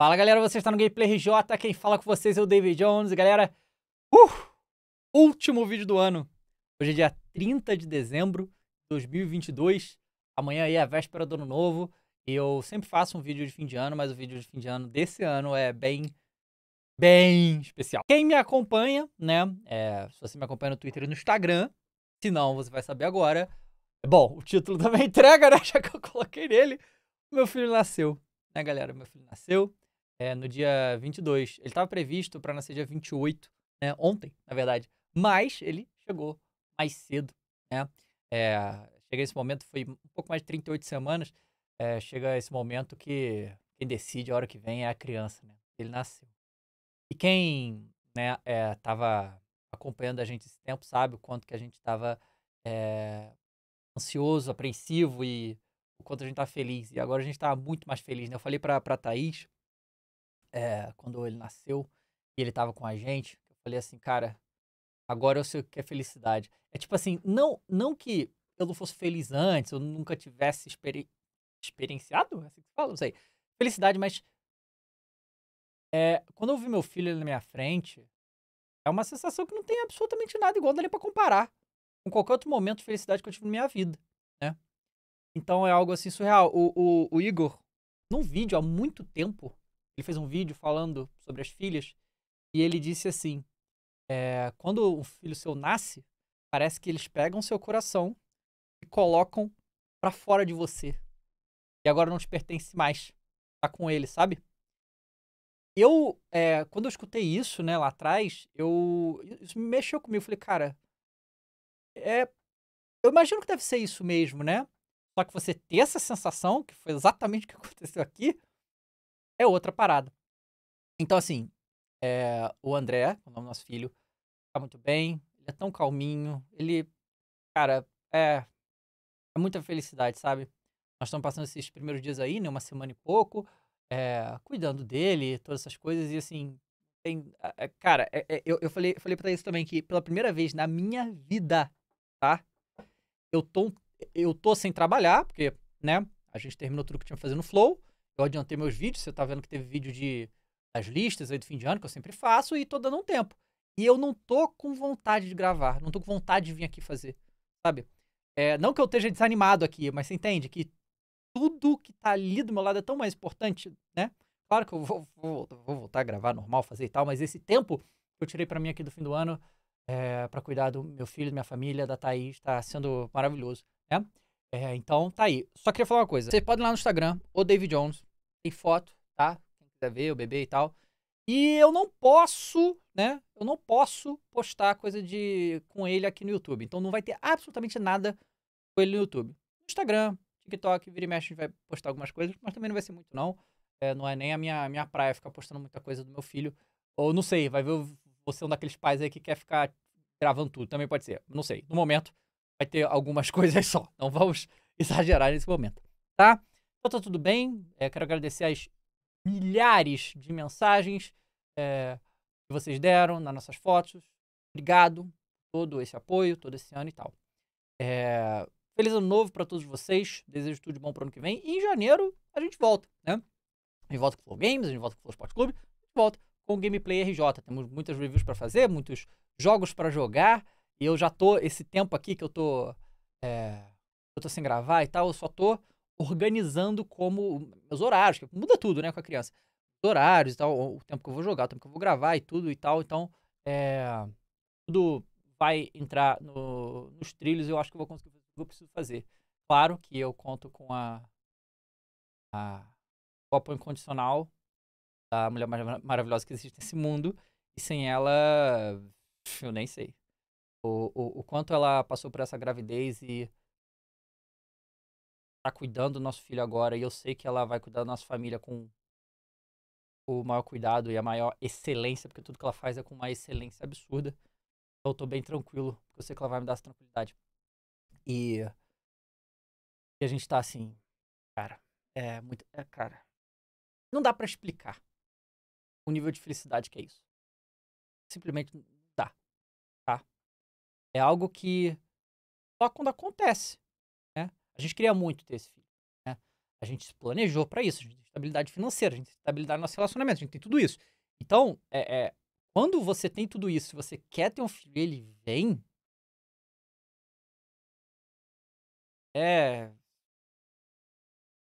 Fala galera, você está no Gameplay RJ, quem fala com vocês é o David Jones, galera. Uh, último vídeo do ano. Hoje é dia 30 de dezembro de 2022. Amanhã aí é a véspera do ano novo. E eu sempre faço um vídeo de fim de ano, mas o vídeo de fim de ano desse ano é bem, bem especial. Quem me acompanha, né? É, se você me acompanha no Twitter e no Instagram, se não, você vai saber agora. Bom, o título também entrega, né? Já que eu coloquei nele. Meu filho nasceu, né, galera? Meu filho nasceu é, no dia 22. Ele estava previsto para nascer dia 28, né? Ontem, na verdade. Mas ele chegou mais cedo, né? É, chega esse momento, foi um pouco mais de 38 semanas. É, chega esse momento que quem decide a hora que vem é a criança, né? Ele nasceu. E quem né, é, acompanhando a gente esse tempo sabe o quanto que a gente estava é, ansioso, apreensivo e o quanto a gente estava tá feliz. E agora a gente está muito mais feliz, né? Eu falei para a Thaís é, quando ele nasceu e ele tava com a gente, eu falei assim, cara, agora eu sei o que é felicidade. É tipo assim, não, não que eu não fosse feliz antes, eu nunca tivesse experi experienciado, é assim que fala, não sei, felicidade, mas é, quando eu vi meu filho na minha frente, é uma sensação que não tem absolutamente nada igual dali para comparar com qualquer outro momento de felicidade que eu tive na minha vida, né? Então é algo assim surreal. O, o, o Igor, num vídeo há muito tempo, ele fez um vídeo falando sobre as filhas e ele disse assim: é, quando um filho seu nasce, parece que eles pegam seu coração e colocam para fora de você. E agora não te pertence mais. Tá com ele, sabe? Eu, é, quando eu escutei isso, né, lá atrás, eu isso mexeu comigo. Eu falei, cara, é, eu imagino que deve ser isso mesmo, né? Só que você ter essa sensação, que foi exatamente o que aconteceu aqui, é outra parada. Então, assim, é, o André, é o nome do nosso filho, tá muito bem, ele é tão calminho, ele, cara, é, é muita felicidade, sabe? Nós estamos passando esses primeiros dias aí, né, uma semana e pouco, é, cuidando dele, todas essas coisas, e assim, tem, eh, cara, é, é, eu, eu falei, falei pra isso também, que pela primeira vez na minha vida, tá? Eu tô, eu tô sem trabalhar, porque, né, a gente terminou tudo que tinha que fazer no Flow, eu adiantei meus vídeos, você tá vendo que teve vídeo de das listas aí do fim de ano, que eu sempre faço, e tô dando um tempo. E eu não tô com vontade de gravar, não tô com vontade de vir aqui fazer, sabe? É, não que eu esteja desanimado aqui, mas você entende que tudo que tá ali do meu lado é tão mais importante, né? Claro que eu vou, vou, vou voltar a gravar normal, fazer e tal, mas esse tempo que eu tirei para mim aqui do fim do ano é, para cuidar do meu filho, da minha família, da Thaís, tá sendo maravilhoso, né? É, então, tá aí. Só queria falar uma coisa. Você pode ir lá no Instagram, o David Jones, tem foto, tá? Quem quiser ver, o bebê e tal. E eu não posso, né? Eu não posso postar coisa de com ele aqui no YouTube. Então não vai ter absolutamente nada com ele no YouTube. Instagram, TikTok, vira e mexe, a gente vai postar algumas coisas, mas também não vai ser muito, não. É, não é nem a minha, minha praia ficar postando muita coisa do meu filho. Ou não sei, vai ver você um daqueles pais aí que quer ficar gravando tudo. Também pode ser. Não sei. No momento, vai ter algumas coisas só. Não vamos exagerar nesse momento, tá? Então tá tudo bem. É, quero agradecer as milhares de mensagens é, que vocês deram nas nossas fotos. Obrigado por todo esse apoio, todo esse ano e tal. É, feliz ano novo para todos vocês. Desejo tudo de bom para o ano que vem. E em janeiro a gente volta, né? A gente volta com o Flow Games, a gente volta com o Flow Sport Clube, a gente volta com o Gameplay RJ. Temos muitas reviews para fazer, muitos jogos para jogar. E eu já tô, esse tempo aqui que eu tô, é, eu tô sem gravar e tal, eu só tô organizando como os horários, muda tudo, né, com a criança. Os horários e tal, o tempo que eu vou jogar, o tempo que eu vou gravar e tudo e tal. Então, é, tudo vai entrar no, nos trilhos e eu acho que eu vou conseguir fazer o que eu preciso fazer. Claro que eu conto com a, a o apoio incondicional da mulher mais maravilhosa que existe nesse mundo. E sem ela, eu nem sei. O, o, o quanto ela passou por essa gravidez e tá cuidando do nosso filho agora e eu sei que ela vai cuidar da nossa família com o maior cuidado e a maior excelência, porque tudo que ela faz é com uma excelência absurda. Então eu tô bem tranquilo, porque eu sei que ela vai me dar essa tranquilidade. E, e a gente tá assim, cara, é muito, é, cara, não dá para explicar o nível de felicidade que é isso. Simplesmente não dá, tá? É algo que só quando acontece. A gente queria muito ter esse filho. Né? A gente se planejou para isso. A gente tem estabilidade financeira, a gente tem estabilidade no nosso relacionamento, a gente tem tudo isso. Então, é, é, quando você tem tudo isso, se você quer ter um filho ele vem. É.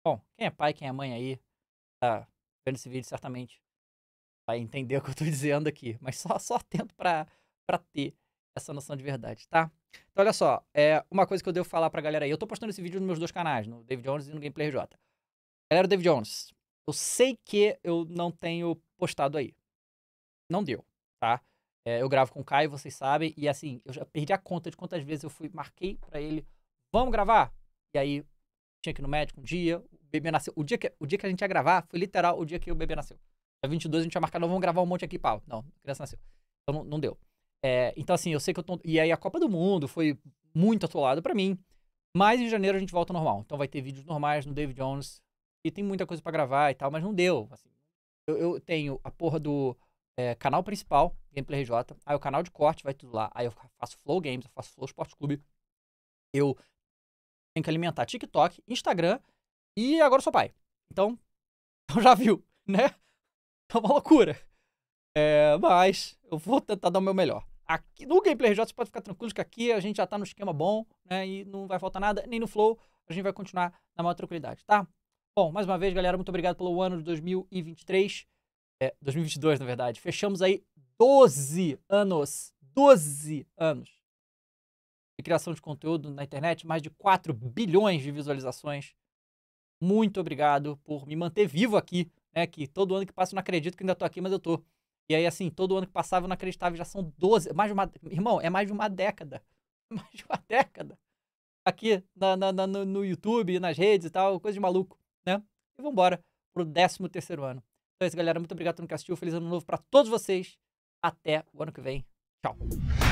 Bom, quem é pai, quem é mãe aí, tá vendo esse vídeo certamente vai entender o que eu tô dizendo aqui. Mas só, só atento pra, pra ter essa noção de verdade, tá? Então, olha só, é uma coisa que eu devo falar pra galera aí. Eu tô postando esse vídeo nos meus dois canais, no David Jones e no Gameplay RJ. Galera, David Jones, eu sei que eu não tenho postado aí. Não deu, tá? É, eu gravo com o Caio, vocês sabem, e assim, eu já perdi a conta de quantas vezes eu fui, marquei para ele, vamos gravar? E aí, tinha que ir no médico um dia, o bebê nasceu. O dia que, o dia que a gente ia gravar foi literal o dia que o bebê nasceu. Dia 22 a gente ia marcar, não, vamos gravar um monte aqui, pau. Não, a criança nasceu. Então não, não deu. É, então, assim, eu sei que eu tô. E aí a Copa do Mundo foi muito atolada para mim. Mas em janeiro a gente volta ao normal. Então vai ter vídeos normais no David Jones. E tem muita coisa para gravar e tal, mas não deu. Assim, eu, eu, tenho a porra do é, canal principal, Gameplay RJ. Aí o canal de corte vai tudo lá. Aí eu faço Flow Games, eu faço Flow Esporte Clube. Eu tenho que alimentar TikTok, Instagram e agora sou pai. Então, então já viu, né? É uma loucura. É, mas eu vou tentar dar o meu melhor. Aqui, no Gameplay RJ você pode ficar tranquilo que aqui a gente já está no esquema bom, né? E não vai faltar nada, nem no Flow. A gente vai continuar na maior tranquilidade, tá? Bom, mais uma vez, galera, muito obrigado pelo ano de 2023. É, 2022, na verdade. Fechamos aí 12 anos. 12 anos de criação de conteúdo na internet, mais de 4 bilhões de visualizações. Muito obrigado por me manter vivo aqui, né? Que todo ano que passa eu não acredito que ainda estou aqui, mas eu estou e aí, assim, todo ano que passava eu não acreditava, já são 12, mais uma, irmão, é mais de uma década. Mais de uma década. Aqui na, na, na, no YouTube, nas redes e tal, coisa de maluco, né? E vambora pro 13 terceiro ano. Então é isso, galera. Muito obrigado por que assistiu. Feliz ano novo para todos vocês. Até o ano que vem. Tchau.